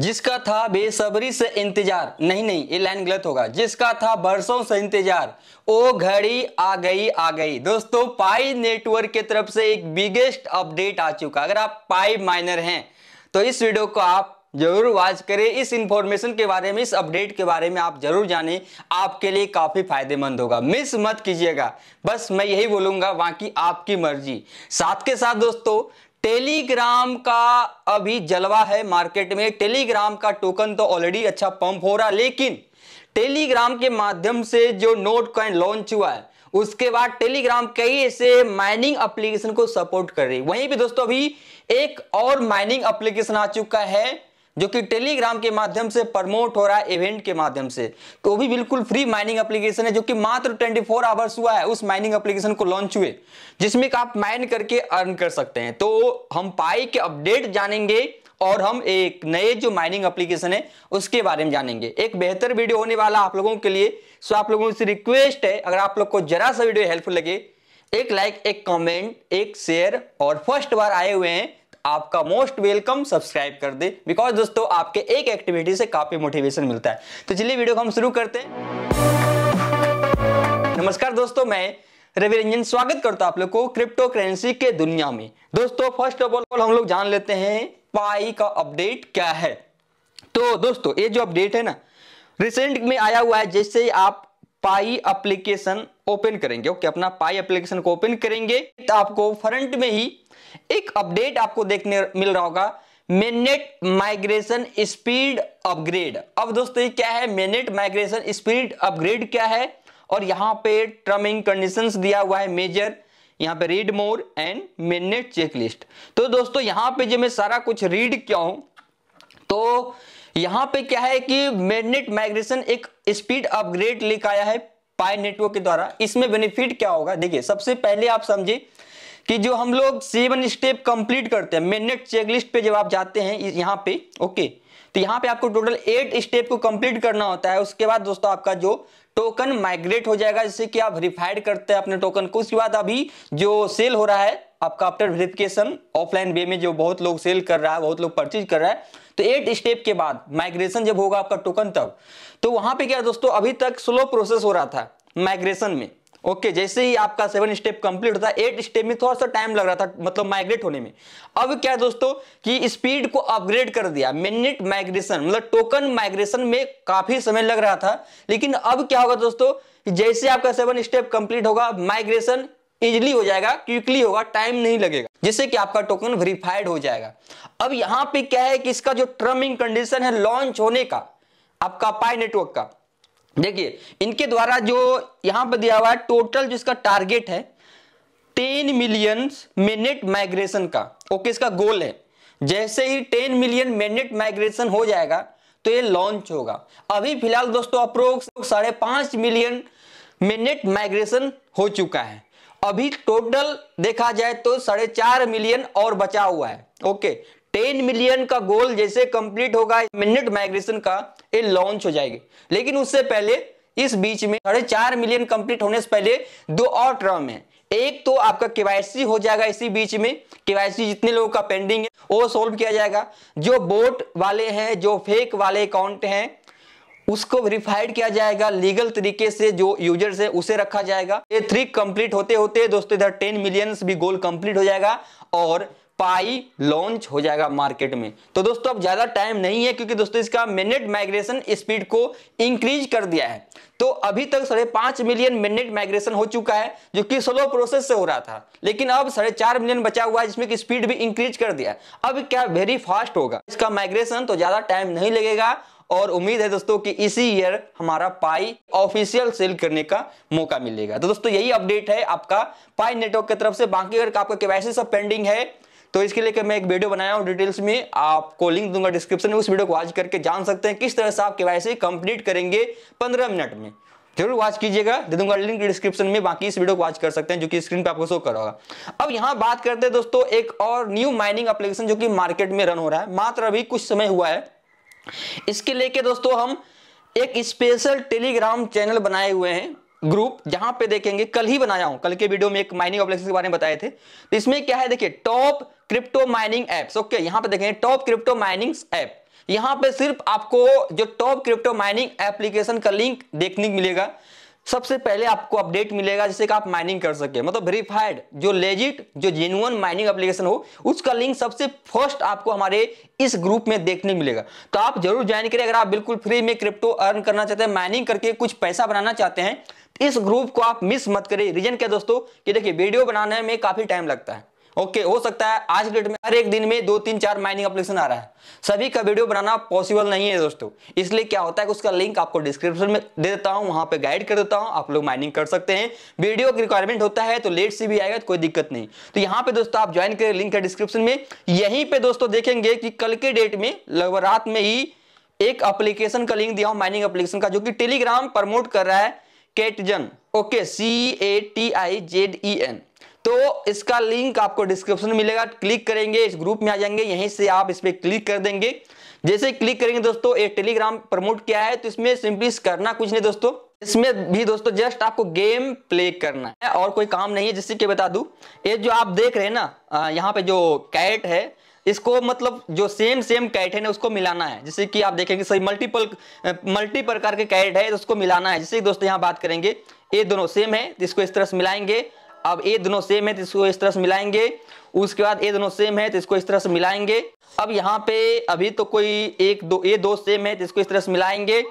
जिसका था बेसब्री से इंतजार नहीं नहीं ये लाइन गलत होगा जिसका था बरसों से इंतजार ओ घड़ी आ गई आ गई दोस्तों पाई नेटवर्क की तरफ से एक बिगेस्ट अपडेट आ चुका अगर आप पाई माइनर हैं तो इस वीडियो को आप जरूर वॉच करें इस इंफॉर्मेशन के बारे में इस अपडेट के बारे में आप जरूर जानें आपके लिए काफ़ी फायदेमंद होगा मिस मत कीजिएगा बस मैं यही बोलूंगा बाकी आपकी मर्जी साथ के साथ दोस्तों टेलीग्राम का अभी जलवा है मार्केट में टेलीग्राम का टोकन तो ऑलरेडी अच्छा पंप हो रहा लेकिन टेलीग्राम के माध्यम से जो नोट कॉइन लॉन्च हुआ है उसके बाद टेलीग्राम कई ऐसे माइनिंग एप्लीकेशन को सपोर्ट कर रही है वहीं भी दोस्तों अभी एक और माइनिंग एप्लीकेशन आ चुका है जो कि टेलीग्राम के माध्यम से प्रमोट हो रहा है इवेंट के माध्यम से तो भी बिल्कुल फ्री माइनिंग एप्लीकेशन है जो कि मात्र 24 फोर आवर्स हुआ है उस माइनिंग एप्लीकेशन को लॉन्च हुए जिसमें आप माइन करके अर्न कर सकते हैं तो हम पाई के अपडेट जानेंगे और हम एक नए जो माइनिंग एप्लीकेशन है उसके बारे में जानेंगे एक बेहतर वीडियो होने वाला आप लोगों के लिए सो आप लोगों से रिक्वेस्ट है अगर आप लोग को जरा सा वीडियो हेल्पफुल लगे एक लाइक एक कॉमेंट एक शेयर और फर्स्ट बार आए हुए हैं आपका मोस्ट वेलकम सब्सक्राइब कर दे बिकॉज दोस्तों आपके एक एक्टिविटी से काफी मोटिवेशन मिलता है तो चलिए वीडियो को हम शुरू करते हैं नमस्कार दोस्तों मैं रवि रंजन स्वागत करता हूं आप लोग को क्रिप्टो करेंसी के दुनिया में दोस्तों फर्स्ट ऑफ ऑल हम लोग जान लेते हैं पाई का अपडेट क्या है तो दोस्तों ये जो अपडेट है ना रिसेंट में आया हुआ है जैसे आप पाई एप्लीकेशन ओपन करेंगे ओके अपना पाई एप्लीकेशन को ओपन करेंगे तो आपको फ्रंट में ही एक अपडेट आपको देखने मिल रहा होगा मेनेट माइग्रेशन स्पीड अपग्रेड अब दोस्तों ये क्या है मेनेट माइग्रेशन स्पीड अपग्रेड क्या है और यहां पे ट्रमिंग कंडीशंस दिया हुआ है मेजर यहां पे read more and mainnet checklist तो दोस्तों यहां पे जो मैं सारा कुछ रीड किया हूं तो यहां पे क्या है कि मेनेट माइग्रेशन एक स्पीड अपग्रेड लिखाया है पाई नेटवर्क के द्वारा इसमें बेनिफिट क्या होगा देखिए सबसे पहले आप समझिए कि जो हम लोग सेवन स्टेप कंप्लीट करते हैं मेनेट चेकलिस्ट पे जब आप जाते हैं यहाँ पे ओके तो यहाँ पे आपको टोटल एट स्टेप को कंप्लीट करना होता है उसके बाद दोस्तों आपका जो टोकन माइग्रेट हो जाएगा जिससे कि आप वेरीफाइड करते हैं अपने टोकन को उसके बाद अभी जो सेल हो रहा है आपका आफ्टर वेरिफिकेशन ऑफलाइन वे में जो बहुत लोग सेल कर रहा है बहुत लोग परचेज कर रहा है तो एट स्टेप के बाद माइग्रेशन जब होगा आपका टोकन तब तो वहां पे क्या दोस्तों अभी तक स्लो प्रोसेस हो रहा था माइग्रेशन में ओके okay, जैसे ही आपका सेवन स्टेप कंप्लीट होता है एट स्टेप में थोड़ा सा टाइम लग रहा था मतलब माइग्रेट होने में अब क्या है दोस्तों कि स्पीड को अपग्रेड कर दिया मिनट माइग्रेशन मतलब टोकन माइग्रेशन में काफी समय लग रहा था लेकिन अब क्या होगा दोस्तों जैसे आपका सेवन स्टेप कंप्लीट होगा माइग्रेशन इजिली हो जाएगा क्विकली होगा टाइम नहीं लगेगा जिससे कि आपका टोकन वेरीफाइड हो जाएगा अब यहाँ पे क्या है कि इसका जो टर्मिंग कंडीशन है लॉन्च होने का आपका पाई नेटवर्क का देखिए इनके द्वारा जो यहां पर दिया हुआ है टोटल जिसका टारगेट है टेन मिलियन मिनट माइग्रेशन का ओके इसका गोल है जैसे ही टेन मिलियन मिनट माइग्रेशन हो जाएगा तो ये लॉन्च होगा अभी फिलहाल दोस्तों अप्रोक्स साढ़े पांच मिलियन मिनट माइग्रेशन हो चुका है अभी टोटल देखा जाए तो साढ़े चार मिलियन और बचा हुआ है ओके टेन मिलियन का गोल जैसे कंप्लीट होगा मिनट माइग्रेशन का ये लॉन्च हो जाएगी लेकिन उससे पहले इस बीच में साढ़े चार मिलियन कंप्लीट होने से पहले दो और टर्म है एक तो आपका केवाईसी हो जाएगा इसी बीच में केवाईसी जितने लोगों का पेंडिंग है वो सोल्व किया जाएगा जो बोट वाले हैं जो फेक वाले अकाउंट हैं उसको वेरीफाइड किया जाएगा लीगल तरीके से जो यूजर्स है उसे रखा जाएगा ये थ्री कंप्लीट होते होते दोस्तों इधर टेन मिलियंस भी गोल कंप्लीट हो जाएगा और पाई लॉन्च हो जाएगा मार्केट में तो दोस्तों अब ज़्यादा टाइम नहीं है क्योंकि दोस्तों इसका मिनट माइग्रेशन स्पीड को इंक्रीज कर दिया है तो अभी तक साढ़े पांच मिलियन मिनट माइग्रेशन हो चुका है जो कि स्लो प्रोसेस से हो रहा था लेकिन अब साढ़े चार मिलियन बचा हुआ है जिसमें कि स्पीड भी इंक्रीज कर दिया अब क्या वेरी फास्ट होगा इसका माइग्रेशन तो ज़्यादा टाइम नहीं लगेगा और उम्मीद है दोस्तों कि इसी ईयर हमारा पाई ऑफिशियल सेल करने का मौका मिलेगा तो दोस्तों यही अपडेट है आपका पाई नेटवर्क की तरफ से बाकी अगर आपका केवाईसी सब पेंडिंग है तो इसके लिए मैं एक वीडियो बनाया हूँ डिटेल्स में आपको लिंक दूंगा डिस्क्रिप्शन में उस वीडियो को वॉच करके जान सकते हैं किस तरह से आप के कंप्लीट करेंगे पंद्रह मिनट में जरूर वॉच कीजिएगा दे दूंगा लिंक डिस्क्रिप्शन में बाकी इस वीडियो को वॉच कर सकते हैं जो कि स्क्रीन पे आपको शो कर होगा अब यहाँ बात करते हैं दोस्तों एक और न्यू माइनिंग एप्लीकेशन जो कि मार्केट में रन हो रहा है मात्र अभी कुछ समय हुआ है इसके लेके दोस्तों हम एक स्पेशल टेलीग्राम चैनल बनाए हुए हैं ग्रुप जहां पे देखेंगे कल ही बनाया हूं कल के वीडियो में एक माइनिंग ऑपरेशन के बारे में बताए थे तो इसमें क्या है देखिए top crypto mining apps okay यहां पे देखेंगे टॉप क्रिप्टो माइनिंग एप यहां पे सिर्फ आपको जो टॉप क्रिप्टो माइनिंग एप्लीकेशन का लिंक देखने को मिलेगा सबसे पहले आपको अपडेट मिलेगा जिससे कि आप माइनिंग कर सके मतलब वेरीफाइड जो लेजिट जो जेन्युअन माइनिंग एप्लीकेशन हो उसका लिंक सबसे फर्स्ट आपको हमारे इस ग्रुप में देखने मिलेगा तो आप जरूर ज्वाइन करें अगर आप बिल्कुल फ्री में क्रिप्टो अर्न करना चाहते हैं माइनिंग करके कुछ पैसा बनाना चाहते हैं इस ग्रुप को आप मिस मत करें रीजन क्या दोस्तों कि देखिए वीडियो बनाने में काफी टाइम लगता है ओके हो सकता है आज के डेट में हर एक दिन में दो तीन चार माइनिंग एप्लीकेशन आ रहा है सभी का वीडियो बनाना पॉसिबल नहीं है दोस्तों इसलिए क्या होता है कि उसका लिंक आपको डिस्क्रिप्शन में दे देता हूं वहां पे गाइड कर देता हूं आप लोग माइनिंग कर सकते हैं वीडियो की रिक्वायरमेंट होता है तो लेट से भी आएगा तो कोई दिक्कत नहीं तो यहाँ पे दोस्तों आप ज्वाइन करें लिंक है डिस्क्रिप्शन में यहीं पर दोस्तों देखेंगे कि कल के डेट में लगभग रात में ही एक अप्लीकेशन का लिंक दिया हूँ माइनिंग अप्लीकेशन का जो कि टेलीग्राम प्रमोट कर रहा है Catizen okay C A T I Z E N तो इसका लिंक आपको डिस्क्रिप्शन में मिलेगा क्लिक करेंगे इस ग्रुप में आ जाएंगे यहीं से आप इस पर क्लिक कर देंगे जैसे क्लिक करेंगे दोस्तों ये टेलीग्राम प्रमोट किया है तो इसमें सिंपली करना कुछ नहीं दोस्तों इसमें भी दोस्तों जस्ट आपको गेम प्ले करना है और कोई काम नहीं है जिससे कि बता दू ये जो आप देख रहे हैं ना यहाँ पे जो कैट है इसको मतलब जो सेम सेम कैट है ना उसको मिलाना है जैसे कि आप देखेंगे सही मल्टीपल मल्टी प्रकार के कैट है तो उसको मिलाना है जैसे दोस्तों यहाँ बात करेंगे ये दोनों सेम है तो इसको इस तरह से मिलाएंगे अब ये दोनों सेम है तो इसको इस तरह से मिलाएंगे उसके बाद ये दोनों सेम है तो इसको इस तरह से मिलाएंगे अब यहाँ पे अभी तो कोई एक दो ये दो सेम है तो इसको इस तरह से मिलाएंगे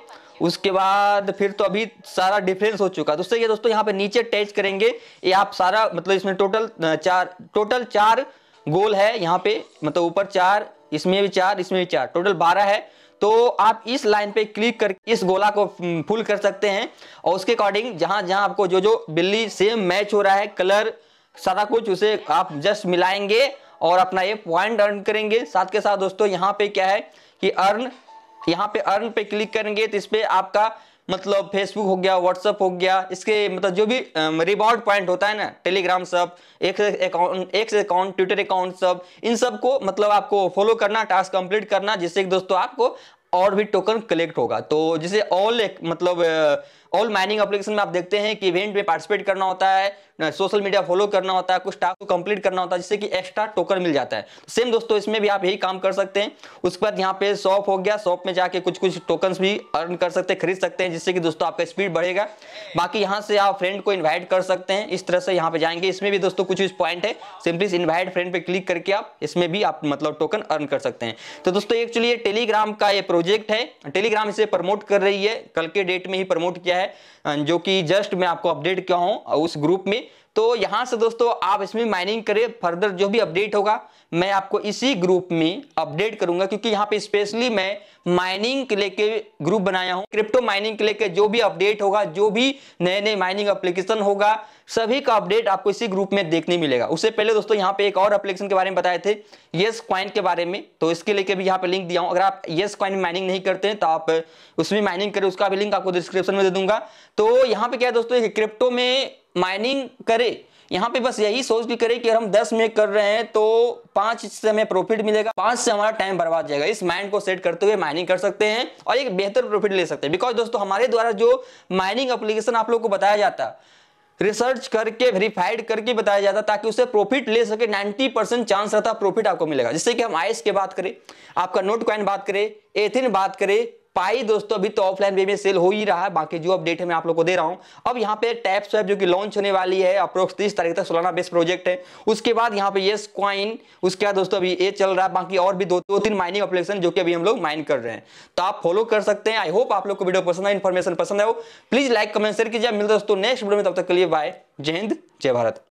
उसके बाद फिर तो अभी सारा डिफरेंस हो चुका दोस्तों ये दोस्तों यहाँ पे नीचे टैच करेंगे ये आप सारा मतलब इसमें टोटल चार टोटल चार गोल है यहाँ पे मतलब ऊपर चार इसमें भी चार इसमें भी चार टोटल बारह है तो आप इस लाइन पे क्लिक कर इस गोला को फुल हम्म, कर सकते हैं और उसके अकॉर्डिंग जहां जहां आपको जो जो बिल्ली सेम मैच हो रहा है कलर सारा कुछ उसे आप जस्ट मिलाएंगे और अपना ये पॉइंट अर्न करेंगे साथ के साथ दोस्तों यहाँ पे क्या है कि अर्न यहाँ पे अर्न पे क्लिक करेंगे तो इस पर आपका मतलब फेसबुक हो गया व्हाट्सअप हो गया इसके मतलब जो भी रिवॉर्ड पॉइंट होता है ना टेलीग्राम सब एक अकाउंट एक अकाउंट ट्विटर अकाउंट सब इन सब को मतलब आपको फॉलो करना टास्क कंप्लीट करना जिससे कि दोस्तों आपको और भी टोकन कलेक्ट होगा तो जिसे ऑल एक मतलब ऑल माइनिंग एप्लीकेशन में आप देखते हैं कि इवेंट में पार्टिसिपेट करना होता है सोशल मीडिया फॉलो करना होता है कुछ टास्क को कंप्लीट करना होता है जिससे कि एक्स्ट्रा टोकन मिल जाता है सेम दोस्तों इसमें भी आप यही काम कर सकते हैं उसके बाद यहाँ पे शॉप हो गया शॉप में जाके कुछ कुछ टोकन भी अर्न कर सकते हैं खरीद सकते हैं जिससे कि दोस्तों आपका स्पीड बढ़ेगा बाकी यहाँ से आप फ्रेंड को इन्वाइट कर सकते हैं इस तरह से यहाँ पे जाएंगे इसमें भी दोस्तों कुछ पॉइंट है सिंपली इन्वाइट फ्रेंड पे क्लिक करके आप इसमें भी आप मतलब टोकन अर्न कर सकते हैं तो दोस्तों एक्चुअली ये टेलीग्राम का ये प्रोजेक्ट है टेलीग्राम इसे प्रमोट कर रही है कल के डेट में ही प्रमोट किया है है जो कि जस्ट मैं आपको अपडेट किया हूँ उस ग्रुप में तो यहां से दोस्तों आप इसमें माइनिंग करें फर्दर जो भी अपडेट होगा मैं आपको इसी ग्रुप में अपडेट करूंगा क्योंकि यहां पे स्पेशली मैं माइनिंग के लेके ग्रुप बनाया हूं क्रिप्टो माइनिंग के लेके जो भी अपडेट होगा जो भी नए नए माइनिंग एप्लीकेशन होगा सभी का अपडेट आपको इसी ग्रुप में देखने मिलेगा उससे पहले दोस्तों यहाँ पे एक और एप्लीकेशन के बारे में बताए थे येस क्वाइन के बारे में तो इसके लेके भी यहाँ पे लिंक दिया हूँ अगर आप येस क्वाइन माइनिंग नहीं करते हैं तो आप उसमें माइनिंग करें उसका भी लिंक आपको डिस्क्रिप्शन में दे दूंगा तो यहाँ पे क्या है दोस्तों क्रिप्टो में माइनिंग करे यहाँ पे बस यही सोच भी करे कि अगर हम 10 में कर रहे हैं तो पांच से हमें प्रॉफिट मिलेगा पांच से हमारा टाइम बर्बाद जाएगा इस माइंड को सेट करते हुए माइनिंग कर सकते हैं और एक बेहतर प्रॉफिट ले सकते हैं बिकॉज दोस्तों हमारे द्वारा जो माइनिंग अप्लीकेशन आप लोग को बताया जाता रिसर्च करके वेरीफाइड करके बताया जाता ताकि उससे प्रॉफिट ले सके 90 परसेंट चांस रहता प्रॉफिट आपको मिलेगा जिससे कि हम आइस के बात करें आपका नोट क्वाइन बात करें एथिन बात करें पाई दोस्तों अभी तो ऑफलाइन वे में सेल हो ही रहा है बाकी जो अपडेट है मैं आप लोग को दे रहा हूं अब यहाँ पे टैप स्वैप जो कि लॉन्च होने वाली है अप्रोक्स तीस तारीख तक सोलाना बेस्ट प्रोजेक्ट है उसके बाद यहाँ पे येस क्वाइन उसके बाद दोस्तों अभी ये चल रहा है बाकी और भी दो दो तीन माइनिंग अपलेक्शन जो कि अभी हम लोग माइन कर रहे हैं तो आप फॉलो कर सकते हैं आई होप आप लोग को वीडियो पसंद है इन्फॉर्मेशन पसंद है प्लीज लाइक कमेंट शेयर कीजिए मिलते दोस्तों नेक्स्ट वीडियो में तब तक के लिए बाय जय हिंद जय भारत